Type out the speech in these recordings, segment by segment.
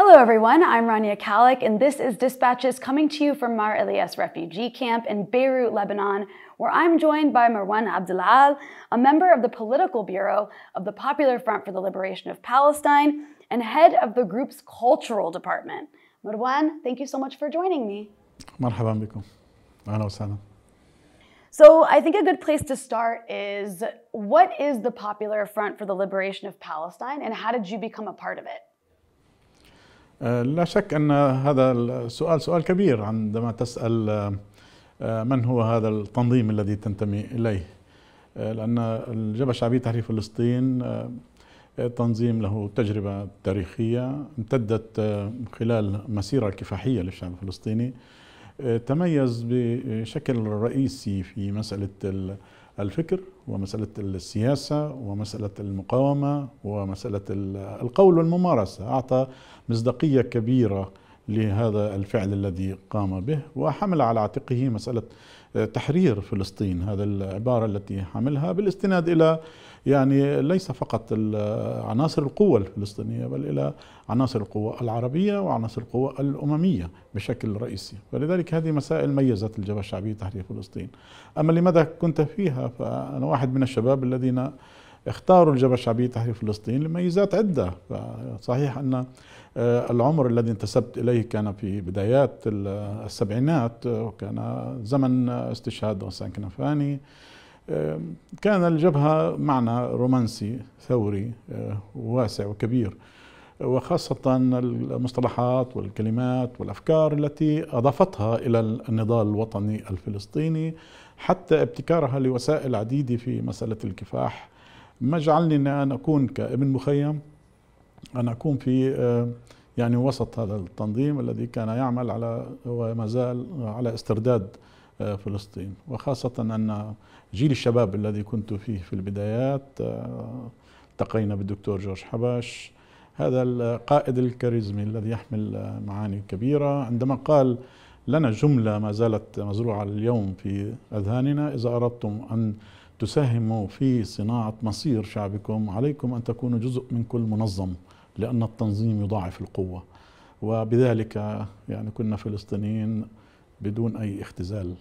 Hello everyone, I'm Rania Kalik and this is Dispatches coming to you from Mar Elias refugee camp in Beirut, Lebanon, where I'm joined by Marwan Abdelal, a member of the political bureau of the Popular Front for the Liberation of Palestine and head of the group's cultural department. Marwan, thank you so much for joining me. مرحبا بكم. So I think a good place to start is what is the Popular Front for the Liberation of Palestine and how did you become a part of it? آه، لا شك أن هذا السؤال سؤال كبير عندما تسأل آه، آه، من هو هذا التنظيم الذي تنتمي إليه لأن الجبهة الشعبية تحرير فلسطين تنظيم له تجربة تاريخية امتدت خلال مسيرة كفاحية للشعب الفلسطيني تميز بشكل رئيسي في مسألة الفكر ومسألة السياسة ومسألة المقاومة ومسألة القول والممارسة أعطى مصداقية كبيرة لهذا الفعل الذي قام به وحمل على عاتقه مسألة آه، تحرير فلسطين هذا العبارة التي حملها بالاستناد إلى يعني ليس فقط عناصر القوة الفلسطينية بل إلى عناصر القوة العربية وعناصر القوة الأممية بشكل رئيسي ولذلك هذه مسائل ميزت الجبهة الشعبية تحرير فلسطين أما لماذا كنت فيها فأنا واحد من الشباب الذين اختاروا الجبهة الشعبية تحرير فلسطين لميزات عدة صحيح أن آه، العمر الذي انتسبت إليه كان في بدايات السبعينات آه، وكان زمن استشهاد غسان كنفاني كان الجبهة معنى رومانسي ثوري آه، واسع وكبير وخاصة المصطلحات والكلمات والأفكار التي أضافتها إلى النضال الوطني الفلسطيني حتى ابتكارها لوسائل عديدة في مسألة الكفاح ما جعلني أن أكون كابن مخيم أن أكون في يعني وسط هذا التنظيم الذي كان يعمل على وما زال على استرداد آه، فلسطين وخاصة أن جيل الشباب الذي كنت فيه في البدايات آه، التقينا بالدكتور جورج حبش هذا القائد الكاريزمي الذي يحمل معاني كبيرة عندما قال لنا جملة ما زالت مزروعة اليوم في أذهاننا إذا أردتم أن تساهموا في صناعة مصير شعبكم عليكم أن تكونوا جزء من كل منظم لأن التنظيم يضاعف القوة وبذلك يعني كنا فلسطينيين بدون أي اختزال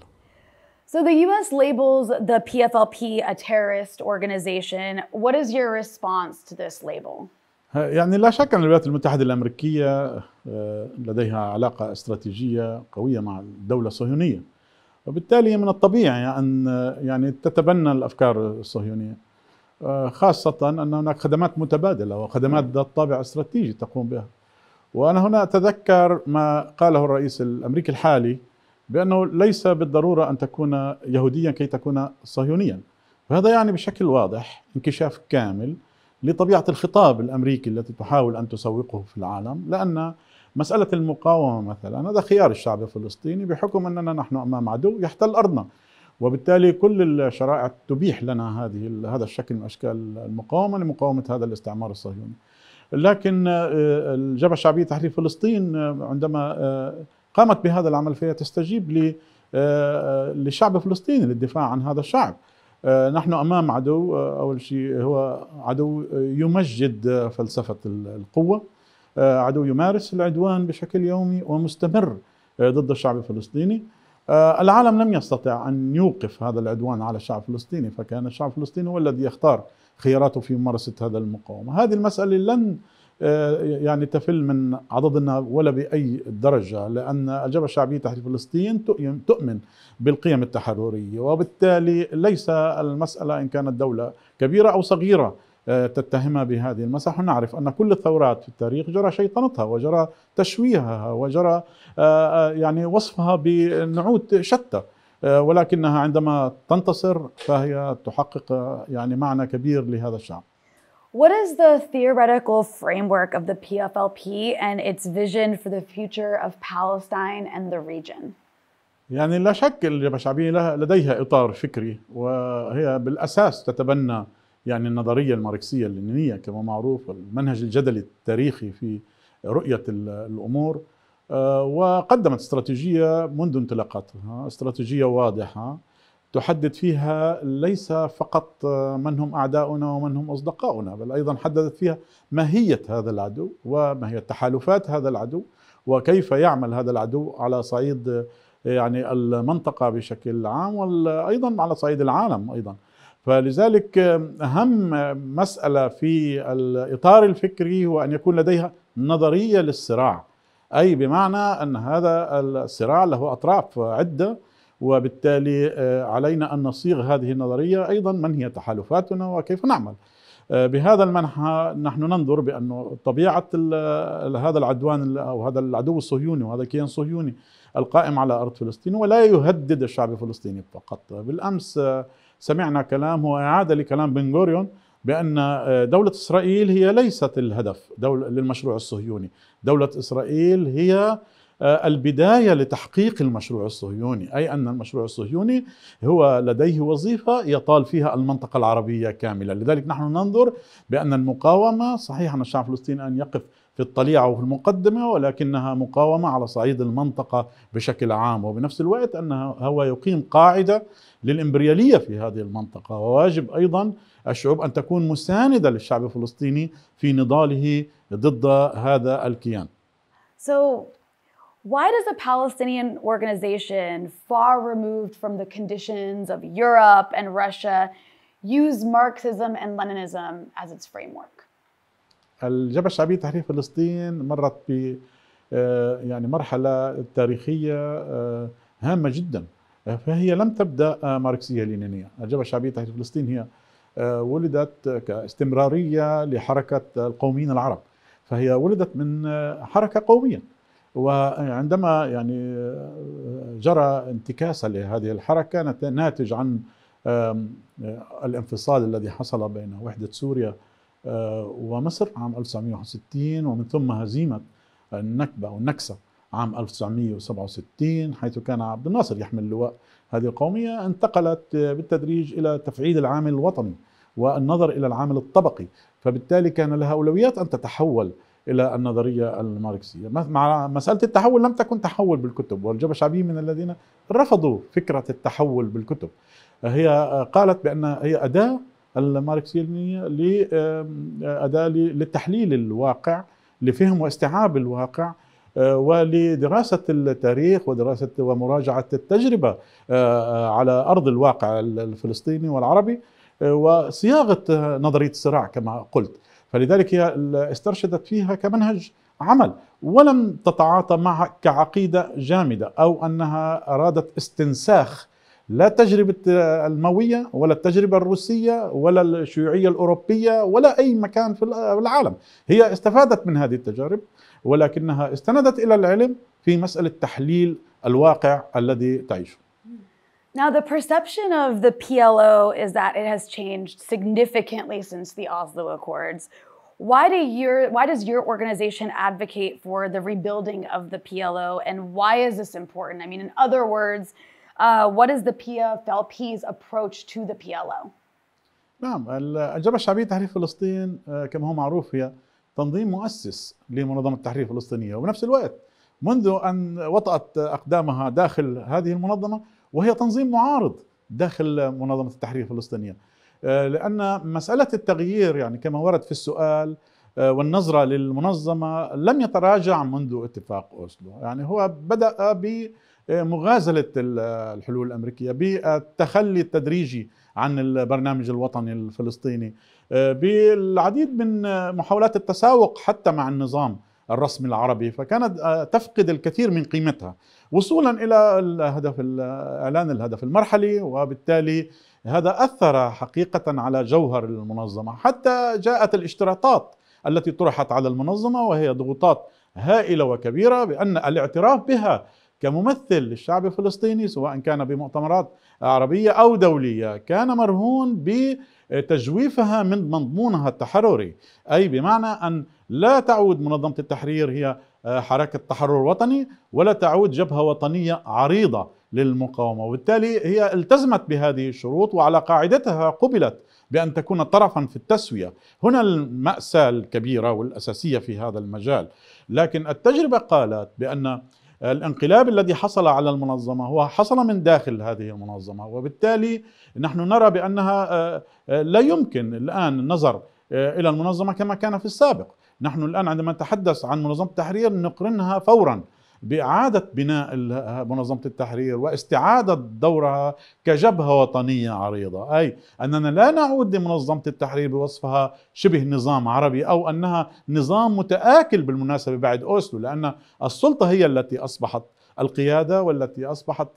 So the US labels the PFLP a terrorist organization. What is your response to this label? يعني لا شك ان الولايات المتحده الامريكيه آه، لديها علاقه استراتيجيه قويه مع الدوله الصهيونيه وبالتالي من الطبيعي ان آه، يعني تتبنى الافكار الصهيونيه آه، خاصه ان هناك خدمات متبادله وخدمات نعم. ذات طابع استراتيجي تقوم بها وانا هنا اتذكر ما قاله الرئيس الامريكي الحالي بأنه ليس بالضرورة أن تكون يهوديا كي تكون صهيونيا وهذا يعني بشكل واضح انكشاف كامل لطبيعة الخطاب الأمريكي التي تحاول أن تسوقه في العالم لأن مسألة المقاومة مثلا هذا خيار الشعب الفلسطيني بحكم أننا نحن أمام عدو يحتل أرضنا وبالتالي كل الشرائع تبيح لنا هذه هذا الشكل من أشكال المقاومة لمقاومة هذا الاستعمار الصهيوني لكن آه، الجبهة الشعبية تحرير فلسطين آه، عندما آه، قامت بهذا العمل فهي تستجيب للشعب آه، آه، الفلسطيني للدفاع عن هذا الشعب آه، نحن امام عدو اول شيء هو عدو يمجد فلسفه القوه عدو يمارس العدوان بشكل يومي ومستمر ضد الشعب الفلسطيني العالم لم يستطع ان يوقف هذا العدوان على الشعب الفلسطيني فكان الشعب الفلسطيني هو الذي يختار خياراته في ممارسه هذا المقاومه هذه المساله لن آه، يعني تفل من عددنا ولا بأي درجة لأن الجبهة الشعبية تحرير فلسطين تؤمن بالقيم التحررية وبالتالي ليس المسألة إن كانت دولة كبيرة أو صغيرة آه، تتهمها بهذه المساحة نعرف أن كل الثورات في التاريخ جرى شيطنتها وجرى تشويهها وجرى آه، يعني وصفها بنعوت شتى ولكنها عندما تنتصر فهي تحقق يعني معنى كبير لهذا الشعب What is the theoretical framework of the PFLP and its vision for the future of Palestine and the region? يعني لا شك الجبهة الشعبية لديها إطار فكري وهي بالأساس تتبنى يعني النظرية الماركسية اللينينية كما معروف والمنهج الجدلي التاريخي في رؤية الأمور آه، وقدمت استراتيجية منذ انطلاقتها استراتيجية واضحة تحدد فيها ليس فقط من هم اعداؤنا ومن هم اصدقاؤنا بل ايضا حددت فيها ماهيه هذا العدو وما هي تحالفات هذا العدو وكيف يعمل هذا العدو على صعيد يعني المنطقه بشكل عام وايضا على صعيد العالم ايضا فلذلك اهم مساله في الاطار الفكري هو ان يكون لديها نظريه للصراع اي بمعنى ان هذا الصراع له اطراف عده وبالتالي آه، علينا أن نصيغ هذه النظرية أيضا من هي تحالفاتنا وكيف نعمل آه، بهذا المنحى نحن ننظر بأن طبيعة هذا العدوان أو هذا العدو الصهيوني وهذا الكيان الصهيوني القائم على أرض فلسطين ولا يهدد الشعب الفلسطيني فقط بالأمس آه، سمعنا كلام هو إعادة لكلام بن غوريون بأن دولة إسرائيل هي ليست الهدف دولة للمشروع الصهيوني دولة إسرائيل هي آه، البدايه لتحقيق المشروع الصهيوني، اي ان المشروع الصهيوني هو لديه وظيفه يطال فيها المنطقه العربيه كامله، لذلك نحن ننظر بان المقاومه صحيح ان الشعب الفلسطيني ان يقف في الطليعة وفي المقدمة ولكنها مقاومة على صعيد المنطقة بشكل عام وبنفس الوقت أنها هو يقيم قاعدة للإمبريالية في هذه المنطقة وواجب أيضا الشعوب أن تكون مساندة للشعب الفلسطيني في نضاله ضد هذا الكيان So Why does a Palestinian organization far removed from the conditions of Europe and Russia use Marxism and Leninism as its framework? الجبهة الشعبية تحرير فلسطين مرت ب آه، يعني مرحلة تاريخية آه، هامة جدا فهي لم تبدأ آه، ماركسية لينينية الجبهة الشعبية تحرير فلسطين هي ولدت كاستمرارية لحركة القوميين العرب فهي ولدت من حركة قومية وعندما يعني آه، جرى انتكاسة لهذه الحركة كانت ناتج عن آه، الانفصال الذي حصل بين وحدة سوريا آه، ومصر عام 1961 ومن ثم هزيمة النكبة أو النكسة عام 1967 حيث كان عبد الناصر يحمل لواء هذه القومية انتقلت بالتدريج إلى تفعيل العامل الوطني والنظر إلى العامل الطبقي فبالتالي كان لها أولويات أن تتحول الى النظريه الماركسيه مع مساله التحول لم تكن تحول بالكتب والجبهه الشعبيه من الذين رفضوا فكره التحول بالكتب هي قالت بان هي اداه الماركسيه للينينيه اداه للتحليل الواقع لفهم واستيعاب الواقع آه، ولدراسة التاريخ ودراسة ومراجعة التجربة آه، آه، على أرض الواقع الفلسطيني والعربي وصياغة نظرية الصراع كما قلت فلذلك هي استرشدت فيها كمنهج عمل ولم تتعاطى معها كعقيدة جامدة أو أنها أرادت استنساخ لا تجربة الموية ولا التجربة الروسية ولا الشيوعية الأوروبية ولا أي مكان في العالم هي استفادت من هذه التجارب ولكنها استندت إلى العلم في مسألة تحليل الواقع الذي تعيشه Now, the perception of the PLO is that it has changed significantly since the Oslo Accords. Why, do your, why does your organization advocate for the rebuilding of the PLO, and why is this important? I mean, in other words, uh, what is the PFLP's approach to the PLO? نعم الجبهة الشعبية تحرير فلسطين كما هو معروف هي تنظيم مؤسس لمنظمة التحرير الفلسطينية وبنفس الوقت منذ أن وطأت أقدامها داخل هذه المنظمة وهي تنظيم معارض داخل منظمة التحرير الفلسطينية آه، لأن مسألة التغيير يعني كما ورد في السؤال آه، والنظرة للمنظمة لم يتراجع منذ اتفاق أوسلو يعني هو بدأ بمغازلة الحلول الأمريكية بالتخلي التدريجي عن البرنامج الوطني الفلسطيني آه، بالعديد من محاولات التساوق حتى مع النظام الرسم العربي فكانت آه، تفقد الكثير من قيمتها وصولا الى الهدف اعلان الهدف المرحلي وبالتالي هذا اثر حقيقه على جوهر المنظمه حتى جاءت الاشتراطات التي طرحت على المنظمه وهي ضغوطات هائله وكبيره بان الاعتراف بها كممثل للشعب الفلسطيني سواء كان بمؤتمرات عربيه او دوليه كان مرهون بتجويفها من مضمونها التحرري اي بمعنى ان لا تعود منظمة التحرير هي آه، حركة تحرر وطني ولا تعود جبهة وطنية عريضة للمقاومة وبالتالي هي التزمت بهذه الشروط وعلى قاعدتها قبلت بأن تكون طرفا في التسوية هنا المأساة الكبيرة والأساسية في هذا المجال لكن التجربة قالت بأن آه، الانقلاب الذي حصل على المنظمة هو حصل من داخل هذه المنظمة وبالتالي نحن نرى بأنها آه، لا يمكن الآن النظر إلى المنظمة كما كان في السابق نحن الآن عندما نتحدث عن منظمة التحرير نقرنها فورا بإعادة بناء منظمة التحرير واستعادة دورها كجبهة وطنية عريضة أي أننا لا نعود لمنظمة التحرير بوصفها شبه نظام عربي أو أنها نظام متآكل بالمناسبة بعد أوسلو لأن السلطة هي التي أصبحت القيادة والتي أصبحت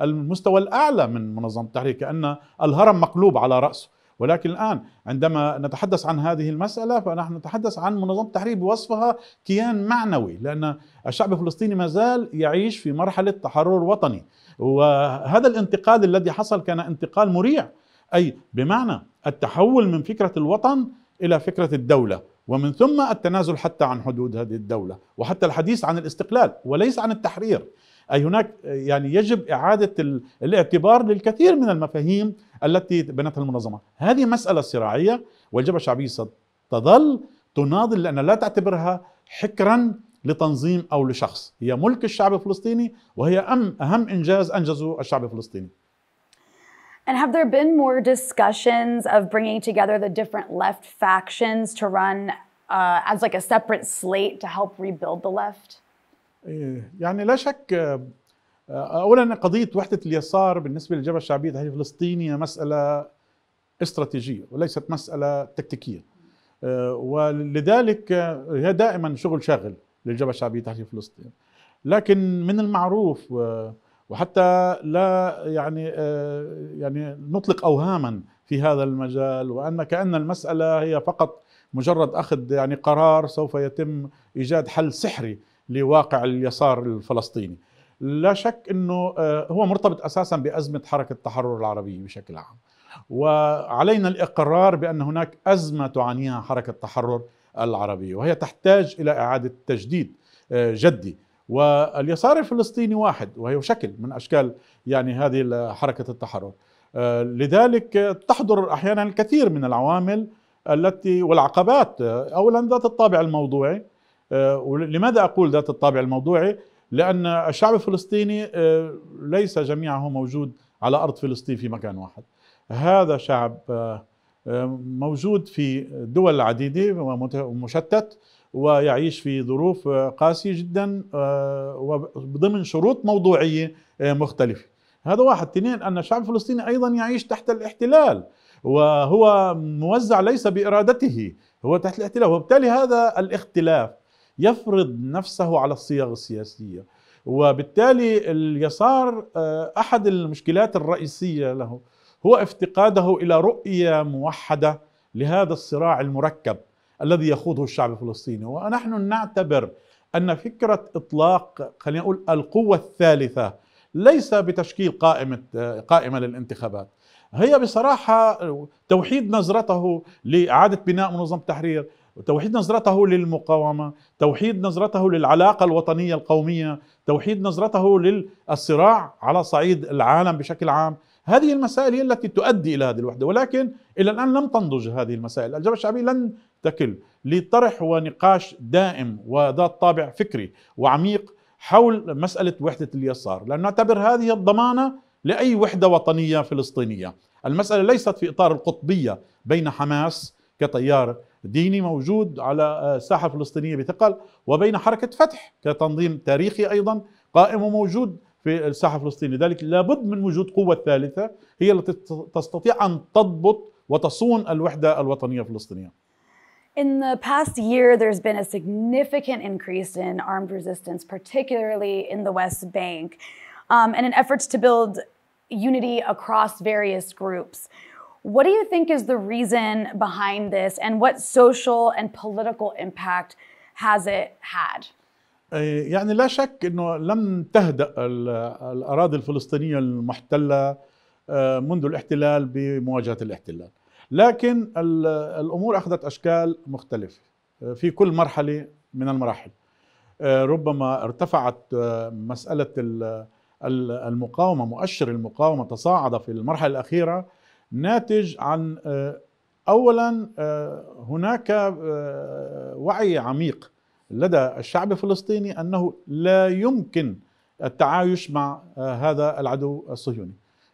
المستوى الأعلى من منظمة التحرير كأن الهرم مقلوب على رأسه ولكن الآن عندما نتحدث عن هذه المسألة فنحن نتحدث عن منظمة التحرير بوصفها كيان معنوي لأن الشعب الفلسطيني ما زال يعيش في مرحلة تحرر وطني وهذا الانتقال الذي حصل كان انتقال مريع أي بمعنى التحول من فكرة الوطن إلى فكرة الدولة ومن ثم التنازل حتى عن حدود هذه الدولة وحتى الحديث عن الاستقلال وليس عن التحرير أي هناك يعني يجب إعادة الاعتبار للكثير من المفاهيم التي بنتها المنظمة هذه مسألة صراعية والجبهة الشعبية ستظل تناضل لأن لا تعتبرها حكرا لتنظيم أو لشخص هي ملك الشعب الفلسطيني وهي أم أهم إنجاز أنجزه الشعب الفلسطيني And have there been more discussions of bringing together the different left factions to run uh, as like a separate slate to help rebuild the left? إيه، يعني لا شك آه، اولا قضيه وحده اليسار بالنسبه للجبهه الشعبيه التحرير الفلسطيني مساله استراتيجيه وليست مساله تكتيكيه آه، ولذلك آه، هي دائما شغل شاغل للجبهه الشعبيه التحرير الفلسطيني لكن من المعروف وحتى لا يعني يعني نطلق اوهاما في هذا المجال وان كان المساله هي فقط مجرد اخذ يعني قرار سوف يتم ايجاد حل سحري لواقع اليسار الفلسطيني لا شك انه آه، هو مرتبط اساسا بازمه حركه التحرر العربيه بشكل عام وعلينا الاقرار بان هناك ازمه تعانيها حركه التحرر العربيه وهي تحتاج الى اعاده تجديد آه، جدي واليسار الفلسطيني واحد وهي شكل من اشكال يعني هذه حركه التحرر آه، لذلك تحضر احيانا الكثير من العوامل التي والعقبات اولا ذات الطابع الموضوعي لماذا اقول ذات الطابع الموضوعي لأن الشعب الفلسطيني آه، ليس جميعه موجود على أرض فلسطين في مكان واحد هذا شعب آه، آه، موجود في دول عديدة ومشتت ويعيش في ظروف قاسية جدا وضمن شروط موضوعية مختلفة هذا واحد اثنين أن الشعب الفلسطيني أيضا يعيش تحت الاحتلال وهو موزع ليس بإرادته هو تحت الاحتلال وبالتالي هذا الاختلاف يفرض نفسه على الصيغ السياسية وبالتالي اليسار آه، أحد المشكلات الرئيسية له هو افتقاده إلى رؤية موحدة لهذا الصراع المركب الذي يخوضه الشعب الفلسطيني ونحن نعتبر أن فكرة إطلاق خلينا نقول القوة الثالثة ليس بتشكيل قائمة آه، قائمة للانتخابات هي بصراحة توحيد نظرته لإعادة بناء منظمة التحرير توحيد نظرته للمقاومة توحيد نظرته للعلاقة الوطنية القومية توحيد نظرته للصراع على صعيد العالم بشكل عام هذه المسائل هي التي تؤدي إلى هذه الوحدة ولكن إلى الآن لم تنضج هذه المسائل الجبهة الشعبية لن تكل لطرح ونقاش دائم وذات طابع فكري وعميق حول مسألة وحدة اليسار لأن نعتبر هذه الضمانة لأي وحدة وطنية فلسطينية المسألة ليست في إطار القطبية بين حماس كتيار ديني موجود على آه، الساحه الفلسطينيه بثقل وبين حركه فتح كتنظيم تاريخي ايضا قائم وموجود في الساحه الفلسطينيه لذلك لابد من وجود قوه ثالثه هي التي تستطيع ان تضبط وتصون الوحده الوطنيه الفلسطينيه In the past year, there's been a significant increase in armed resistance, particularly in the West Bank, um, and in efforts to build unity across various groups. What do you think is the reason behind this, and what social and political impact has it had? يعني لا شك انه لم تهدأ الاراضي الفلسطينيه المحتله آه، منذ الاحتلال بمواجهه الاحتلال، لكن الامور اخذت اشكال مختلفه آه، في كل مرحله من المراحل. آه، ربما ارتفعت مساله المقاومه مؤشر المقاومه تصاعد في المرحله الاخيره ناتج عن آه، اولا آه، هناك آه، وعي عميق لدى الشعب الفلسطيني انه لا يمكن التعايش مع هذا العدو الصهيوني.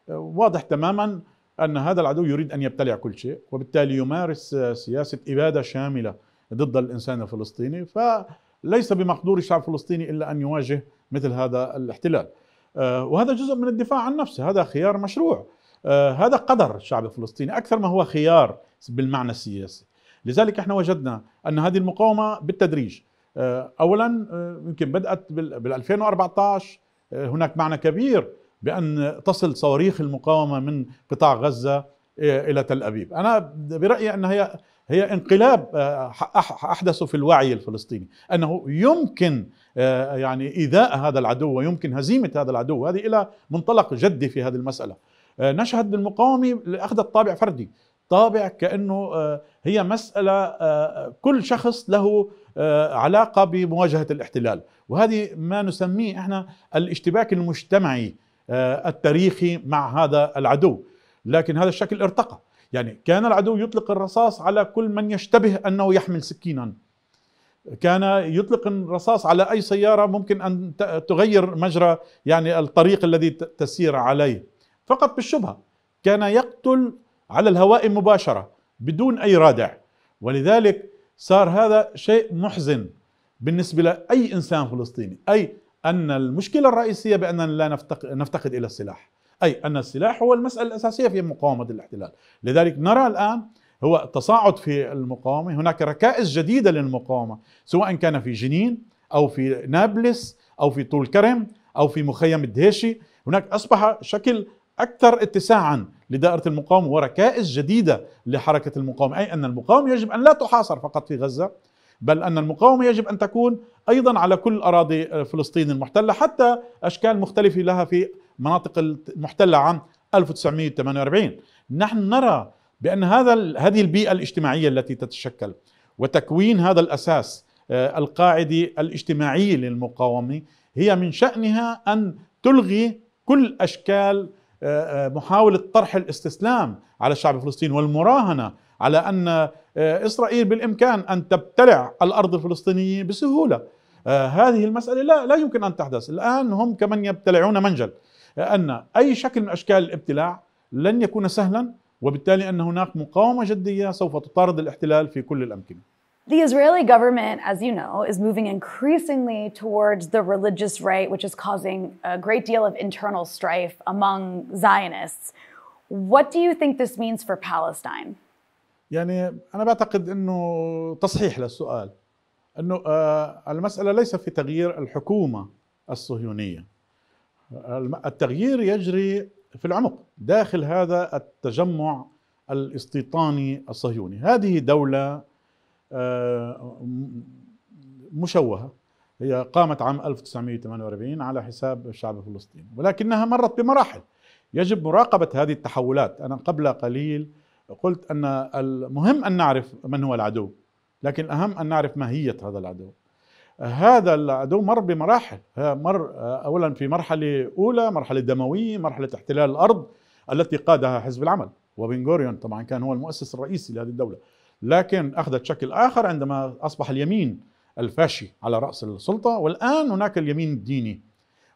واضح تماما ان هذا العدو يريد ان يبتلع كل شيء وبالتالي يمارس سياسه اباده شامله ضد الانسان الفلسطيني فليس بمقدور الشعب الفلسطيني الا ان يواجه مثل هذا الاحتلال. وهذا جزء من الدفاع عن نفسه، هذا خيار مشروع. آه، هذا قدر الشعب الفلسطيني أكثر ما هو خيار بالمعنى السياسي لذلك احنا وجدنا أن هذه المقاومة بالتدريج آه، أولا آه، يمكن بدأت بال 2014 هناك معنى كبير بأن تصل صواريخ المقاومة من قطاع غزة إلى تل أبيب أنا برأيي أن هي هي انقلاب احدثه في الوعي الفلسطيني انه يمكن يعني ايذاء هذا العدو ويمكن هزيمه هذا العدو هذه الى منطلق جدي في هذه المساله آه، نشهد بالمقاومه اخذت طابع فردي طابع كانه آه، هي مساله آه، كل شخص له علاقه بمواجهه الاحتلال وهذه ما نسميه احنا الاشتباك المجتمعي التاريخي مع هذا العدو لكن هذا الشكل ارتقى يعني كان العدو يطلق الرصاص على كل من يشتبه انه يحمل سكينا كان يطلق الرصاص على اي سياره ممكن ان تغير مجرى يعني الطريق الذي تسير عليه فقط بالشبهة كان يقتل على الهواء مباشرة بدون أي رادع ولذلك صار هذا شيء محزن بالنسبة لأي إنسان فلسطيني أي أن المشكلة الرئيسية بأننا لا نفتقد إلى السلاح أي أن السلاح هو المسألة الأساسية في مقاومة الاحتلال لذلك نرى الآن هو تصاعد في المقاومة هناك ركائز جديدة للمقاومة سواء كان في جنين أو في نابلس أو في طول كرم أو في مخيم الدهيشي هناك أصبح شكل أكثر اتساعا لدائرة المقاومة وركائز جديدة لحركة المقاومة أي أن المقاومة يجب أن لا تحاصر فقط في غزة بل أن المقاومة يجب أن تكون أيضا على كل أراضي فلسطين المحتلة حتى أشكال مختلفة لها في مناطق المحتلة عام 1948 نحن نرى بأن هذا هذه البيئة الاجتماعية التي تتشكل وتكوين هذا الأساس آه، القاعدي الاجتماعي للمقاومة هي من شأنها أن تلغي كل أشكال آه، آه، محاولة طرح الاستسلام على الشعب الفلسطيني والمراهنة على أن آه، إسرائيل بالإمكان أن تبتلع الأرض الفلسطينية بسهولة هذه المسألة لا, لا يمكن أن تحدث الآن هم كمن يبتلعون منجل أن أي شكل من أشكال الابتلاع لن يكون سهلا وبالتالي أن هناك مقاومة جدية سوف تطارد الاحتلال في كل الأمكنة The Israeli government, as you know, is moving increasingly towards the religious right, which is causing a great deal of internal strife among Zionists. What do you think this means for Palestine? يعني أنا بعتقد أنه تصحيح للسؤال أنه المسألة ليس في تغيير الحكومة الصهيونية التغيير يجري في العمق داخل هذا التجمع الاستيطاني الصهيوني هذه دولة آه، مشوهة هي قامت عام 1948 على حساب الشعب الفلسطيني ولكنها مرت بمراحل يجب مراقبة هذه التحولات أنا قبل قليل قلت أن المهم أن نعرف من هو العدو لكن الأهم أن نعرف ماهية هذا العدو هذا العدو مر بمراحل مر آه، أولا في مرحلة أولى مرحلة دموية مرحلة احتلال الأرض التي قادها حزب العمل وبن غوريون طبعا كان هو المؤسس الرئيسي لهذه الدولة لكن أخذت شكل آخر عندما أصبح اليمين الفاشي على رأس السلطة والآن هناك اليمين الديني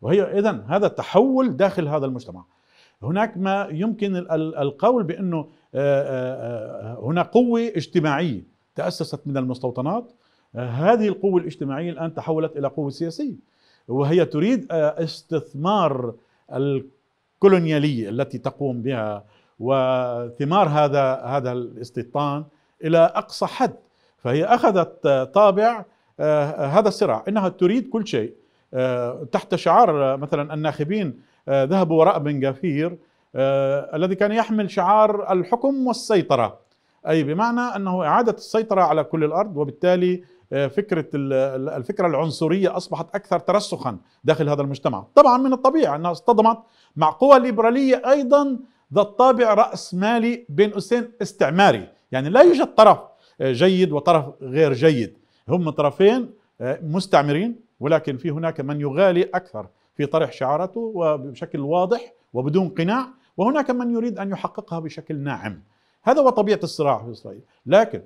وهي إذا هذا التحول داخل هذا المجتمع هناك ما يمكن القول بأنه آه، آه، آه، هنا قوة اجتماعية تأسست من المستوطنات هذه القوة الاجتماعية الآن تحولت إلى قوة سياسية وهي تريد استثمار الكولونيالية التي تقوم بها وثمار هذا هذا الاستيطان الى اقصى حد فهي اخذت آه، طابع آه، آه، هذا الصراع انها تريد كل شيء تحت شعار مثلا الناخبين ذهبوا وراء بن غفير الذي كان يحمل شعار الحكم والسيطره اي بمعنى انه اعاده السيطره على كل الارض وبالتالي فكره الفكره العنصريه اصبحت اكثر ترسخا داخل هذا المجتمع، طبعا من الطبيعي انها اصطدمت مع قوى ليبراليه ايضا ذات طابع راس مالي بين قوسين استعماري، يعني لا يوجد طرف آه، جيد وطرف غير جيد هم طرفين آه، مستعمرين ولكن في هناك من يغالي اكثر في طرح شعارته وبشكل واضح وبدون قناع وهناك من يريد ان يحققها بشكل ناعم هذا هو طبيعه الصراع في اسرائيل لكن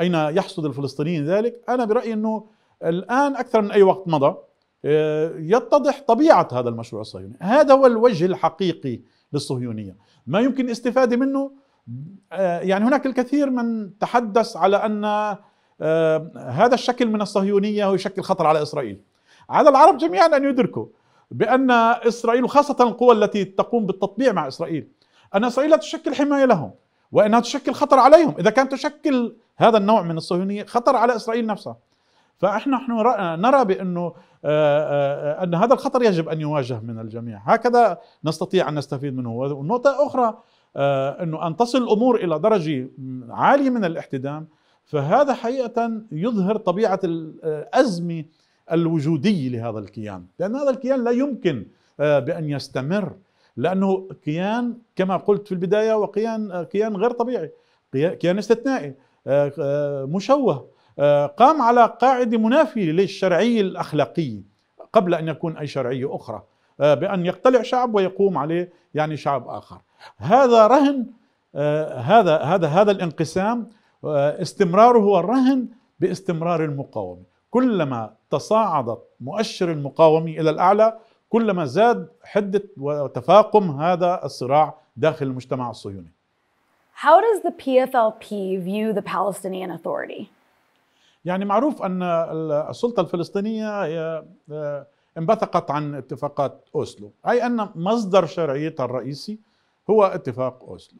اين يحصد الفلسطينيين ذلك انا برايي انه الان اكثر من اي وقت مضى آه، يتضح طبيعه هذا المشروع الصهيوني هذا هو الوجه الحقيقي للصهيونيه ما يمكن الاستفاده منه آه، يعني هناك الكثير من تحدث على ان آه، هذا الشكل من الصهيونيه هو يشكل خطر على اسرائيل. على العرب جميعا ان يدركوا بان اسرائيل وخاصه القوى التي تقوم بالتطبيع مع اسرائيل ان اسرائيل لا تشكل حمايه لهم وانها تشكل خطر عليهم، اذا كانت تشكل هذا النوع من الصهيونيه خطر على اسرائيل نفسها. فاحنا نحن نرى بانه آه، ان هذا الخطر يجب ان يواجه من الجميع، هكذا نستطيع ان نستفيد منه، ونقطه اخرى آه، أنه أن تصل الأمور إلى درجة عالية من الاحتدام فهذا حقيقة يظهر طبيعة الأزمة آه، الوجودية لهذا الكيان لأن هذا الكيان لا يمكن آه، بأن يستمر لأنه كيان كما قلت في البداية وكيان كيان غير طبيعي كيان استثنائي مشوه قام على قاعدة منافية للشرعية الأخلاقية قبل أن يكون أي شرعية أخرى آه، بأن يقتلع شعب ويقوم عليه يعني شعب آخر هذا رهن آه، هذا هذا هذا الانقسام آه، استمراره هو الرهن باستمرار المقاومة كلما تصاعدت مؤشر المقاومة إلى الأعلى كلما زاد حدة وتفاقم هذا الصراع داخل المجتمع الصهيوني How does the PFLP view the Palestinian Authority? يعني معروف أن السلطة الفلسطينية انبثقت عن اتفاقات أوسلو أي أن مصدر شرعيتها الرئيسي هو اتفاق أوسلو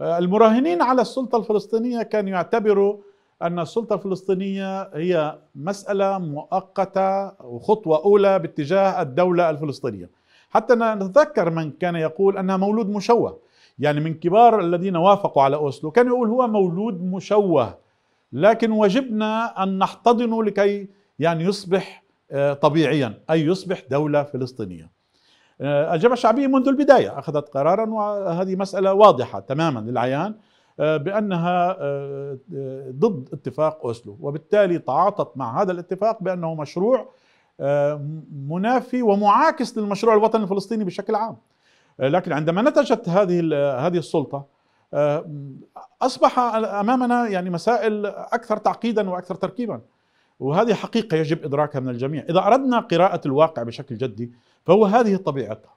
آه، المراهنين على السلطة الفلسطينية كانوا يعتبروا أن السلطة الفلسطينية هي مسألة مؤقتة وخطوة أولى باتجاه الدولة الفلسطينية حتى نتذكر من كان يقول أنها مولود مشوه يعني من كبار الذين وافقوا على أوسلو كان يقول هو مولود مشوه لكن وجبنا أن نحتضنه لكي يعني يصبح آه، طبيعيا أي يصبح دولة فلسطينية آه، الجبهة الشعبية منذ البداية أخذت قرارا وهذه مسألة واضحة تماما للعيان آه، بأنها ضد اتفاق أوسلو وبالتالي تعاطت مع هذا الاتفاق بأنه مشروع منافي ومعاكس للمشروع الوطني الفلسطيني بشكل عام لكن عندما نتجت هذه هذه السلطه اصبح امامنا يعني مسائل اكثر تعقيدا واكثر تركيبا وهذه حقيقة يجب إدراكها من الجميع إذا أردنا قراءة الواقع بشكل جدي فهو هذه طبيعتها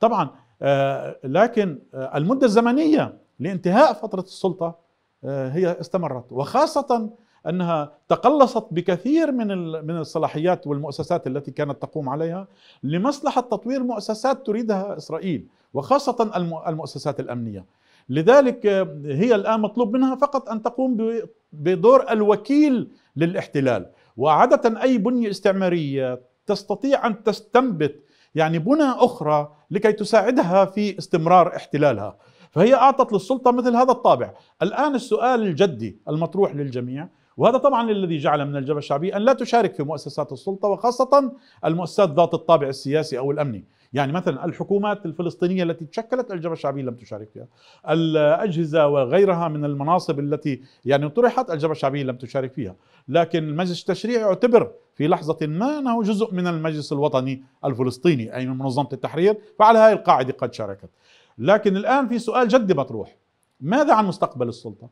طبعا آه، لكن آه، المدة الزمنية لانتهاء فترة السلطة آه، هي استمرت وخاصة انها تقلصت بكثير من من الصلاحيات والمؤسسات التي كانت تقوم عليها لمصلحه تطوير مؤسسات تريدها اسرائيل وخاصه المؤسسات الامنيه لذلك آه، هي الآن مطلوب منها فقط أن تقوم بدور الوكيل للاحتلال وعادة أي بنية استعمارية تستطيع أن تستنبت يعني بنى أخرى لكي تساعدها في استمرار احتلالها فهي أعطت للسلطة مثل هذا الطابع الآن السؤال الجدي المطروح للجميع وهذا طبعا الذي جعل من الجبهه الشعبيه ان لا تشارك في مؤسسات السلطه وخاصه المؤسسات ذات الطابع السياسي او الامني يعني مثلا الحكومات الفلسطينية التي تشكلت الجبهة الشعبية لم تشارك فيها الأجهزة وغيرها من المناصب التي يعني طرحت الجبهة الشعبية لم تشارك فيها لكن المجلس التشريعي يعتبر في لحظة ما أنه جزء من المجلس الوطني الفلسطيني أي من منظمة التحرير فعلى هذه القاعدة قد شاركت لكن الآن في سؤال جدي مطروح ماذا عن مستقبل السلطة؟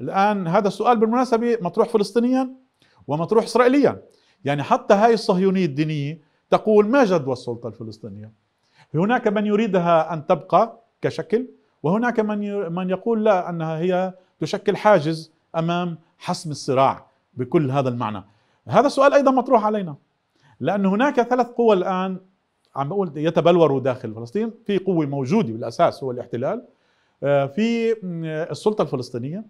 الآن هذا السؤال بالمناسبة مطروح فلسطينيا ومطروح إسرائيليا يعني حتى هاي الصهيونية الدينية تقول ما جدوى السلطة الفلسطينية هناك من يريدها أن تبقى كشكل وهناك من من يقول لا أنها هي تشكل حاجز أمام حسم الصراع بكل هذا المعنى هذا السؤال أيضا مطروح علينا لأن هناك ثلاث قوى الآن عم بقول يتبلوروا داخل فلسطين في قوة موجودة بالأساس هو الاحتلال آه، في آه، السلطة الفلسطينية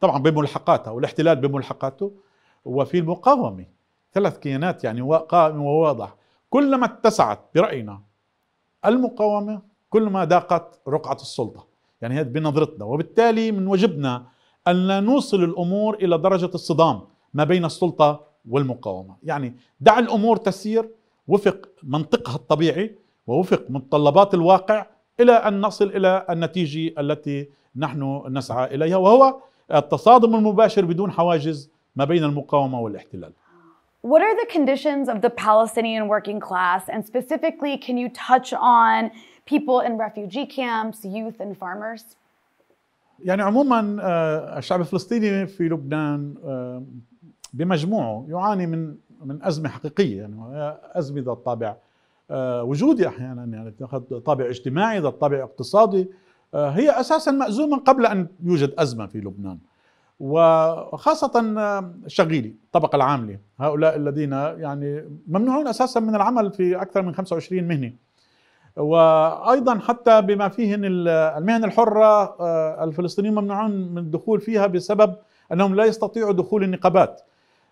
طبعا بملحقاتها والاحتلال بملحقاته وفي المقاومة ثلاث كيانات يعني قائمة وواضح كلما اتسعت برأينا المقاومة كلما ضاقت رقعة السلطة يعني هذا بنظرتنا وبالتالي من واجبنا أن لا نوصل الأمور إلى درجة الصدام ما بين السلطة والمقاومة يعني دع الأمور تسير وفق منطقها الطبيعي ووفق متطلبات الواقع إلى أن نصل إلى النتيجة التي نحن نسعى إليها وهو التصادم المباشر بدون حواجز ما بين المقاومة والاحتلال What are the conditions of the Palestinian working class? And specifically, can you touch on people in refugee camps, youth, and farmers? يعني عموما آه، الشعب الفلسطيني في لبنان آه، بمجموعه يعاني من من ازمه حقيقيه يعني ازمه ذات طابع آه، وجودي احيانا يعني طابع اجتماعي ذات طابع اقتصادي هي اساسا مأزومه قبل ان يوجد ازمه في لبنان وخاصة آه، الشغيلي الطبقة العاملة هؤلاء الذين يعني ممنوعون أساسا من العمل في أكثر من 25 مهنة وأيضا حتى بما فيهن المهن الحرة آه، الفلسطينيين ممنوعون من الدخول فيها بسبب أنهم لا يستطيعوا دخول النقابات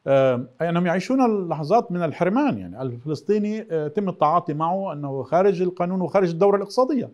آه، أي أنهم يعيشون لحظات من الحرمان يعني الفلسطيني تم التعاطي معه أنه خارج القانون وخارج الدورة الاقتصادية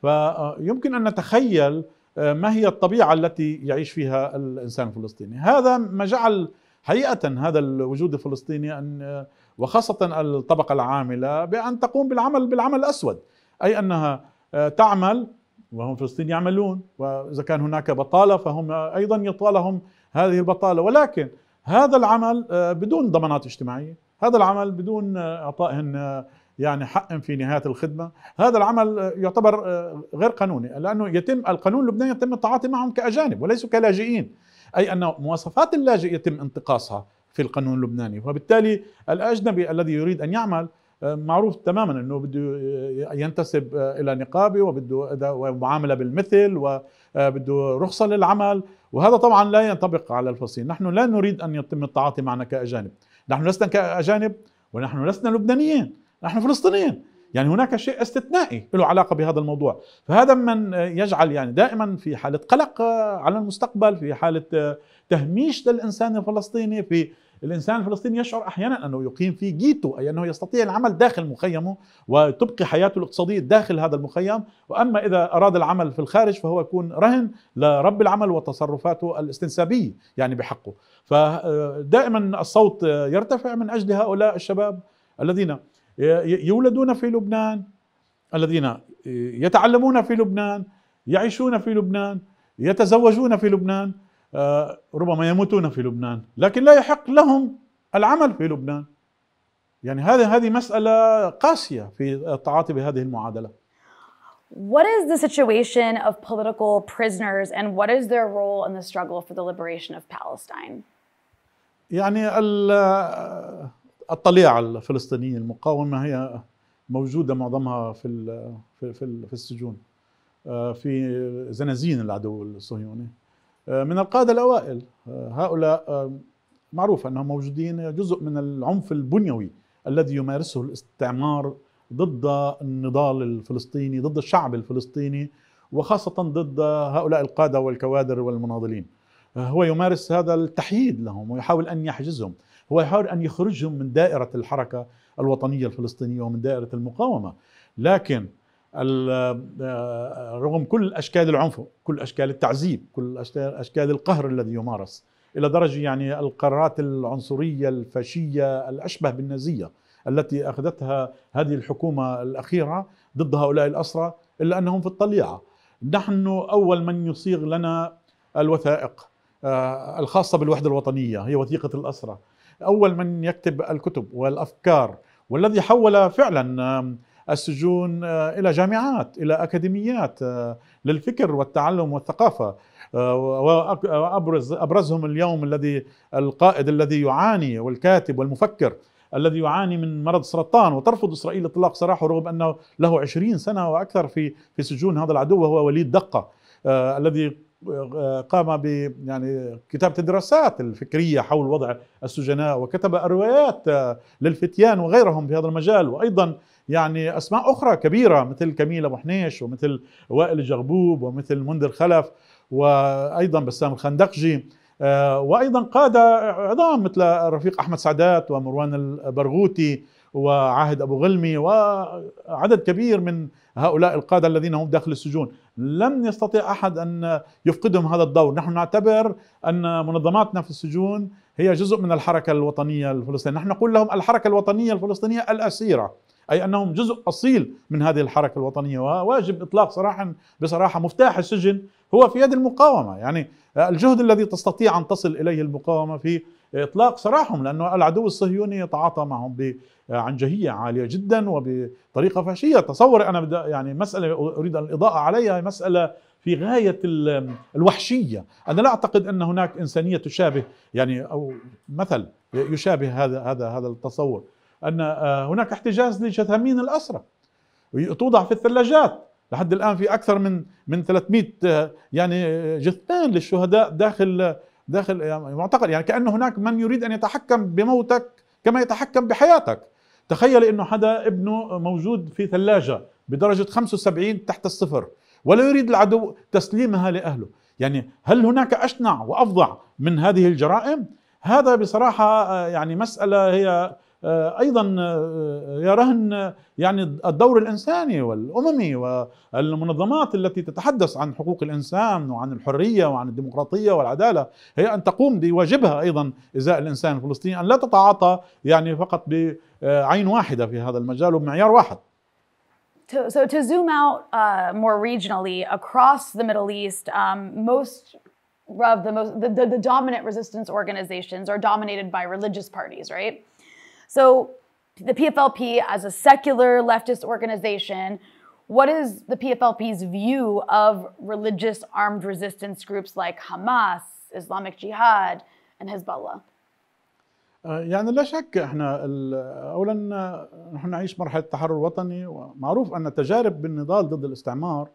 فيمكن أن نتخيل آه، ما هي الطبيعة التي يعيش فيها الإنسان الفلسطيني هذا ما جعل حقيقة هذا الوجود الفلسطيني أن آه، وخاصة الطبقة العاملة بأن تقوم بالعمل بالعمل الأسود أي أنها آه، تعمل وهم فلسطين يعملون وإذا كان هناك بطالة فهم أيضا يطالهم هذه البطالة ولكن هذا العمل بدون ضمانات اجتماعية هذا العمل بدون إعطائهن يعني حق في نهايه الخدمه هذا العمل يعتبر آه، غير قانوني لانه يتم القانون اللبناني يتم التعاطي معهم كاجانب وليسوا كلاجئين اي ان مواصفات اللاجئ يتم انتقاصها في القانون اللبناني وبالتالي الاجنبي الذي يريد ان يعمل آه، معروف تماما انه بده آه، ينتسب الى نقابه وبده معاملة بالمثل وبده رخصه للعمل وهذا طبعا لا ينطبق على الفلسطين نحن لا نريد ان يتم التعاطي معنا كاجانب نحن لسنا كاجانب ونحن لسنا لبنانيين نحن فلسطينيين يعني هناك شيء استثنائي له علاقه بهذا الموضوع فهذا من يجعل يعني دائما في حاله قلق آه، على المستقبل في حاله آه، تهميش للانسان الفلسطيني في الانسان الفلسطيني يشعر احيانا انه يقيم في جيتو اي انه يستطيع العمل داخل مخيمه وتبقي حياته الاقتصاديه داخل هذا المخيم واما اذا اراد العمل في الخارج فهو يكون رهن لرب العمل وتصرفاته الاستنسابيه يعني بحقه فدائما آه، الصوت يرتفع من اجل هؤلاء الشباب الذين يولدون في لبنان الذين يتعلمون في لبنان يعيشون في لبنان يتزوجون في لبنان آه، ربما يموتون في لبنان لكن لا يحق لهم العمل في لبنان يعني هذه هذه مسألة قاسية في التعاطي بهذه المعادلة What is the situation of political prisoners and what is their role in the struggle for the liberation of Palestine? يعني الطليعه الفلسطينيه المقاومه هي موجوده معظمها في في في السجون آه، في زنازين العدو الصهيوني آه، من القاده الاوائل آه، هؤلاء معروف انهم موجودين جزء من العنف البنيوي الذي يمارسه الاستعمار ضد النضال الفلسطيني ضد الشعب الفلسطيني وخاصه ضد هؤلاء القاده والكوادر والمناضلين هو يمارس هذا التحييد لهم ويحاول ان يحجزهم هو يحاول أن يخرجهم من دائرة الحركة الوطنية الفلسطينية ومن دائرة المقاومة لكن آه، رغم كل أشكال العنف كل أشكال التعذيب كل أشكال القهر الذي يمارس إلى درجة يعني القرارات العنصرية الفاشية الأشبه بالنازية التي أخذتها هذه الحكومة الأخيرة ضد هؤلاء الأسرى إلا أنهم في الطليعة نحن أول من يصيغ لنا الوثائق آه، الخاصة بالوحدة الوطنية هي وثيقة الأسرة أول من يكتب الكتب والأفكار والذي حول فعلا السجون آه، إلى جامعات إلى أكاديميات آه، للفكر والتعلم والثقافة آه، وأبرز أبرزهم اليوم الذي القائد الذي يعاني والكاتب والمفكر الذي يعاني من مرض سرطان وترفض إسرائيل إطلاق سراحه رغم أنه له 20 سنة وأكثر في في سجون هذا العدو وهو وليد دقة الذي قام ب يعني كتابه الدراسات الفكريه حول وضع السجناء وكتب الروايات آه، للفتيان وغيرهم في هذا المجال وايضا يعني اسماء اخرى كبيره مثل كميل ابو حنيش ومثل وائل الجغبوب ومثل منذر خلف وايضا بسام الخندقجي آه، وايضا قاده عظام مثل الرفيق احمد سعدات ومروان البرغوثي وعهد أبو غلمي وعدد كبير من هؤلاء القادة الذين هم داخل السجون لم يستطيع أحد أن يفقدهم هذا الدور نحن نعتبر أن منظماتنا في السجون هي جزء من الحركة الوطنية الفلسطينية نحن نقول لهم الحركة الوطنية الفلسطينية الأسيرة أي أنهم جزء أصيل من هذه الحركة الوطنية وواجب إطلاق صراحة بصراحة مفتاح السجن هو في يد المقاومة يعني الجهد الذي تستطيع أن تصل إليه المقاومة في اطلاق سراحهم لانه العدو الصهيوني يتعاطى معهم بعنجهيه عاليه جدا وبطريقه فاشيه تصور انا يعني مساله اريد الاضاءه عليها مساله في غايه الوحشيه انا لا اعتقد ان هناك انسانيه تشابه يعني او مثل يشابه هذا هذا هذا التصور ان آه، هناك احتجاز لجثامين الاسرى توضع في الثلاجات لحد الان في اكثر من من 300 آه، يعني جثمان للشهداء داخل داخل معتقل يعني, يعني كأن هناك من يريد أن يتحكم بموتك كما يتحكم بحياتك تخيل أنه حدا ابنه موجود في ثلاجة بدرجة 75 تحت الصفر ولا يريد العدو تسليمها لأهله يعني هل هناك أشنع وأفظع من هذه الجرائم؟ هذا بصراحة آه، يعني مسألة هي آه، ايضا آه، آه، يرهن يعني الدور الانساني والاممي والمنظمات التي تتحدث عن حقوق الانسان وعن الحريه وعن الديمقراطيه والعداله هي ان تقوم بواجبها ايضا ازاء الانسان الفلسطيني ان لا تتعاطى يعني فقط بعين واحده في هذا المجال وبمعيار واحد To, so to zoom out uh, more regionally across the Middle East, um, most of the most the, the, the dominant resistance organizations are dominated by religious parties, right? So the PFLP as a secular leftist organization, what is the PFLP's view of religious armed resistance groups like Hamas, Islamic Jihad, and Hezbollah? يعني لا شك احنا اولا نحن نعيش مرحله تحرر وطني ومعروف ان تجارب بالنضال ضد الاستعمار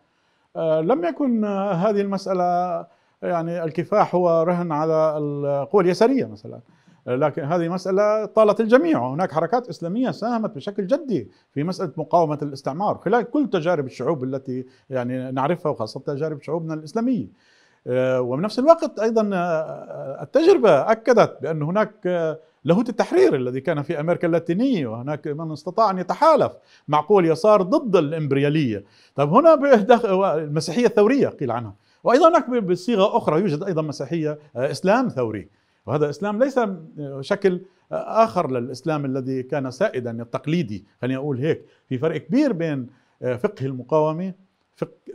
لم يكن هذه المساله يعني الكفاح هو رهن على القوى اليساريه مثلا لكن هذه مسألة طالت الجميع وهناك حركات إسلامية ساهمت بشكل جدي في مسألة مقاومة الاستعمار خلال كل تجارب الشعوب التي يعني نعرفها وخاصة تجارب شعوبنا الإسلامية آه، وبنفس الوقت أيضا آه، آه، التجربة أكدت بأن هناك لاهوت التحرير الذي كان في امريكا اللاتينيه وهناك من استطاع ان يتحالف معقول يسار ضد الامبرياليه، طيب هنا المسيحيه الثوريه قيل عنها، وايضا هناك بصيغه اخرى يوجد ايضا مسيحيه اسلام ثوري، وهذا الاسلام ليس شكل اخر للاسلام الذي كان سائدا التقليدي خليني اقول هيك في فرق كبير بين فقه المقاومه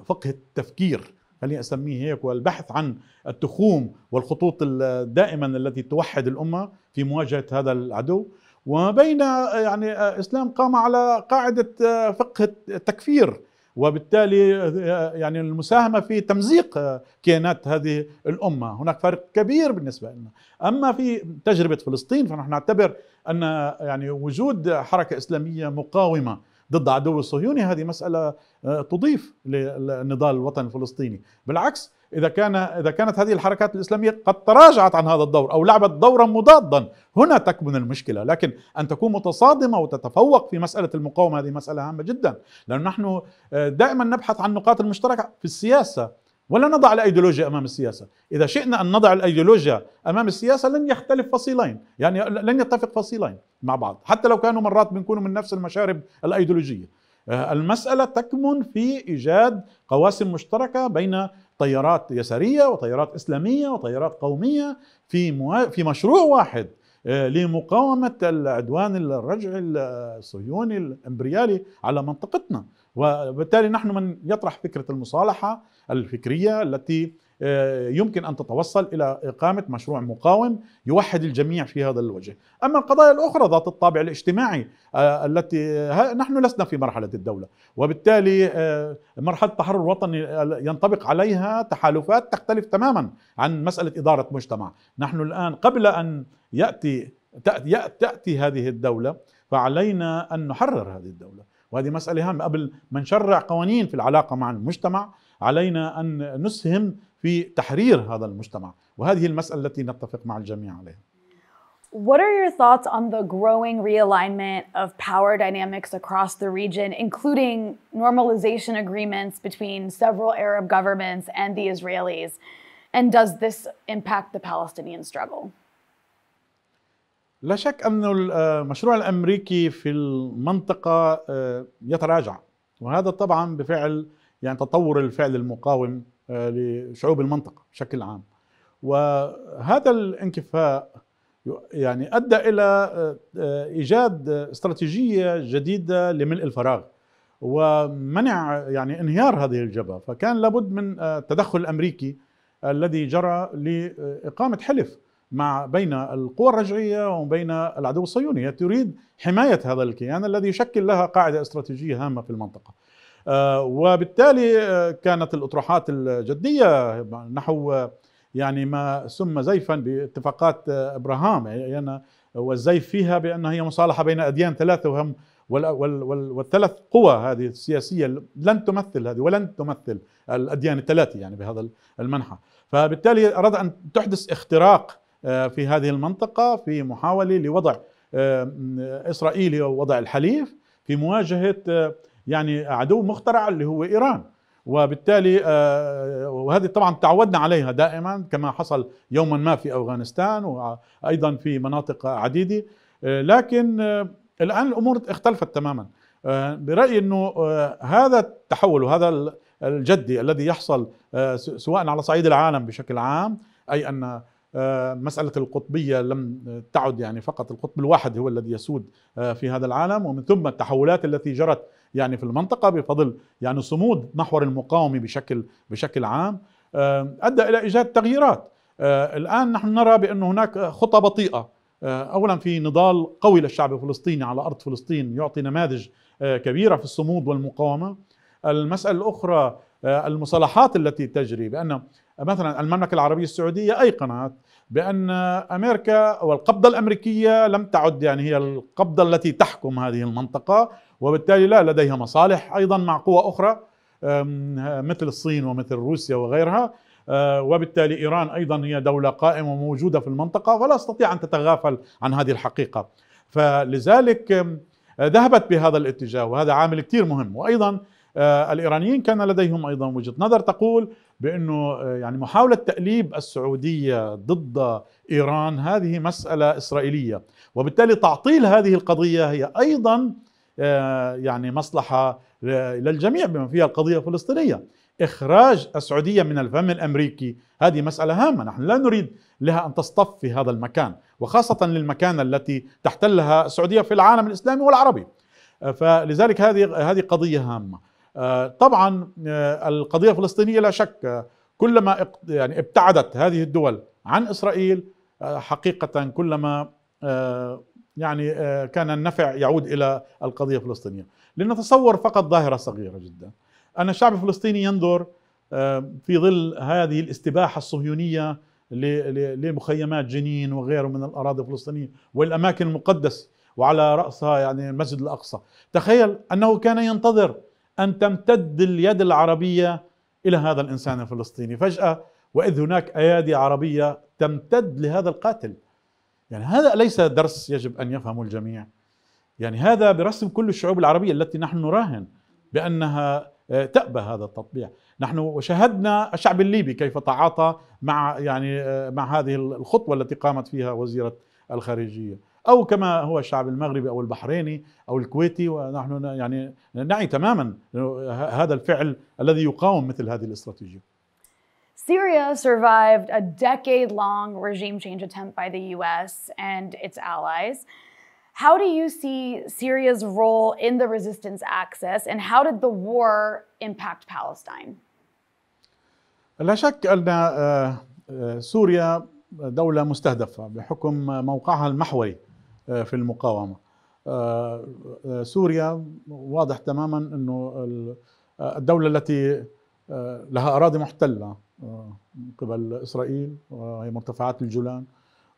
فقه التفكير خليني اسميه هيك والبحث عن التخوم والخطوط دائما التي توحد الامه في مواجهه هذا العدو وما بين يعني آه، اسلام قام على قاعده آه، فقه التكفير وبالتالي يعني المساهمه في تمزيق آه، كيانات هذه الامه، هناك فرق كبير بالنسبه لنا، اما في تجربه فلسطين فنحن نعتبر ان يعني وجود حركه اسلاميه مقاومه ضد عدو الصهيوني هذه مساله آه، تضيف للنضال الوطني الفلسطيني، بالعكس إذا كان إذا كانت هذه الحركات الإسلامية قد تراجعت عن هذا الدور أو لعبت دورا مضادا هنا تكمن المشكلة لكن أن تكون متصادمة وتتفوق في مسألة المقاومة هذه مسألة هامة جدا لأن نحن آه، دائما نبحث عن النقاط المشتركة في السياسة ولا نضع الايديولوجيا امام السياسه، اذا شئنا ان نضع الايديولوجيا امام السياسه لن يختلف فصيلين، يعني لن يتفق فصيلين مع بعض، حتى لو كانوا مرات بنكونوا من نفس المشارب الايديولوجيه. آه، المساله تكمن في ايجاد قواسم مشتركه بين طيارات يساريه وطيارات اسلاميه وطيارات قوميه في مو... في مشروع واحد آه، لمقاومه العدوان الرجعي الصهيوني الامبريالي على منطقتنا وبالتالي نحن من يطرح فكره المصالحه الفكريه التي آه، يمكن أن تتوصل إلى إقامة مشروع مقاوم يوحد الجميع في هذا الوجه أما القضايا الأخرى ذات الطابع الاجتماعي آه، التي نحن لسنا في مرحلة الدولة وبالتالي آه، مرحلة التحرر الوطني ينطبق عليها تحالفات تختلف تماما عن مسألة إدارة مجتمع نحن الآن قبل أن يأتي تأتي هذه الدولة فعلينا أن نحرر هذه الدولة وهذه مسألة هامة قبل ما نشرع قوانين في العلاقة مع المجتمع علينا أن نسهم في تحرير هذا المجتمع وهذه المسألة التي نتفق مع الجميع عليها What are your thoughts on the growing realignment of power dynamics across the region, including normalization agreements between several Arab governments and the Israelis? And does this impact the Palestinian struggle? لا شك أن المشروع الأمريكي في المنطقة يتراجع وهذا طبعا بفعل يعني تطور الفعل المقاوم لشعوب المنطقة بشكل عام وهذا الانكفاء يعني أدى إلى آه، إيجاد استراتيجية جديدة لملء الفراغ ومنع يعني انهيار هذه الجبهة فكان لابد من آه، التدخل الأمريكي الذي جرى لإقامة حلف مع بين القوى الرجعية وبين العدو الصهيوني تريد حماية هذا الكيان الذي يشكل لها قاعدة استراتيجية هامة في المنطقة آه، وبالتالي آه، كانت الأطروحات الجدية نحو يعني ما سمى زيفا باتفاقات آه، ابراهام يعني والزيف فيها بان هي مصالحه بين اديان ثلاثه وهم والثلاث قوى هذه السياسيه لن تمثل هذه ولن تمثل الاديان الثلاثه يعني بهذا المنحى فبالتالي اراد ان تحدث اختراق في هذه المنطقه في محاوله لوضع اسرائيل ووضع الحليف في مواجهه يعني عدو مخترع اللي هو إيران وبالتالي آه، وهذه طبعا تعودنا عليها دائما كما حصل يوما ما في أفغانستان وأيضا في مناطق عديدة آه، لكن آه، الآن الأمور اختلفت تماما برأيي أنه هذا التحول وهذا الجدي الذي يحصل سواء على صعيد العالم بشكل عام أي أن مسألة القطبية لم تعد يعني فقط القطب الواحد هو الذي يسود في هذا العالم ومن ثم التحولات التي جرت يعني في المنطقه بفضل يعني صمود محور المقاومه بشكل بشكل عام آه، ادى الى ايجاد تغييرات آه، الان نحن نرى بان هناك خطى بطيئه آه، اولا في نضال قوي للشعب الفلسطيني على ارض فلسطين يعطي نماذج كبيره في الصمود والمقاومه المساله الاخرى المصالحات التي تجري بان مثلا المملكة العربية السعودية أيقنت بأن أمريكا والقبضة الأمريكية لم تعد يعني هي القبضة التي تحكم هذه المنطقة وبالتالي لا لديها مصالح أيضا مع قوى أخرى مثل الصين ومثل روسيا وغيرها أه، وبالتالي إيران أيضا هي دولة قائمة وموجودة في المنطقة ولا استطيع أن تتغافل عن هذه الحقيقة فلذلك ذهبت بهذا الاتجاه وهذا عامل كثير مهم وأيضا أه، الإيرانيين كان لديهم أيضا وجهة نظر تقول بانه آه، يعني محاوله تأليب السعوديه ضد ايران هذه مساله اسرائيليه وبالتالي تعطيل هذه القضيه هي ايضا آه، يعني مصلحه للجميع بما فيها القضيه الفلسطينيه اخراج السعوديه من الفم الامريكي هذه مساله هامه نحن لا نريد لها ان تصطف في هذا المكان وخاصه للمكان التي تحتلها السعوديه في العالم الاسلامي والعربي آه، فلذلك هذه هذه قضيه هامه آه، طبعا آه، القضية الفلسطينية لا شك آه، كلما يعني ابتعدت هذه الدول عن إسرائيل حقيقة كلما يعني كان النفع يعود إلى القضية الفلسطينية لنتصور فقط ظاهرة صغيرة جدا أن الشعب الفلسطيني ينظر في ظل هذه الاستباحة الصهيونية لمخيمات جنين وغيره من الأراضي الفلسطينية والأماكن المقدسة وعلى رأسها يعني المسجد الأقصى تخيل أنه كان ينتظر أن تمتد اليد العربية إلى هذا الإنسان الفلسطيني فجأة وإذ هناك أيادي عربية تمتد لهذا القاتل يعني هذا ليس درس يجب أن يفهمه الجميع يعني هذا برسم كل الشعوب العربية التي نحن نراهن بأنها آه، تأبى هذا التطبيع نحن شاهدنا الشعب الليبي كيف تعاطى مع يعني آه، مع هذه الخطوة التي قامت فيها وزيرة الخارجية أو كما هو الشعب المغربي أو البحريني أو الكويتي ونحن يعني نعي تماما هذا الفعل الذي يقاوم مثل هذه الاستراتيجية Syria survived a decade long regime change attempt by the US and its allies. How do you see Syria's role in the resistance axis and how did the war impact Palestine? لا شك ان سوريا دوله مستهدفه بحكم موقعها المحوري آه، في المقاومه آه، آه، سوريا واضح تماما انه الدوله التي لها اراضي محتله من قبل اسرائيل وهي مرتفعات الجولان